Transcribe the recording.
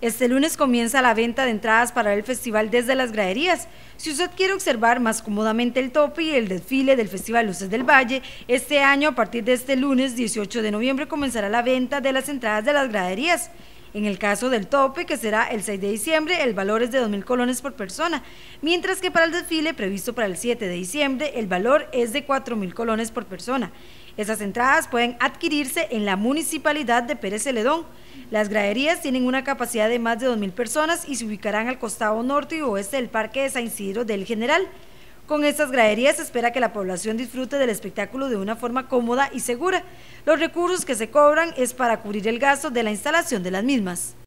Este lunes comienza la venta de entradas para el festival desde las graderías. Si usted quiere observar más cómodamente el tope y el desfile del Festival Luces del Valle, este año a partir de este lunes 18 de noviembre comenzará la venta de las entradas de las graderías. En el caso del tope, que será el 6 de diciembre, el valor es de 2.000 colones por persona, mientras que para el desfile previsto para el 7 de diciembre, el valor es de 4.000 colones por persona. Esas entradas pueden adquirirse en la municipalidad de Pérez Celedón. Las graderías tienen una capacidad de más de 2.000 personas y se ubicarán al costado norte y oeste del Parque de San Isidro del General. Con estas graderías se espera que la población disfrute del espectáculo de una forma cómoda y segura. Los recursos que se cobran es para cubrir el gasto de la instalación de las mismas.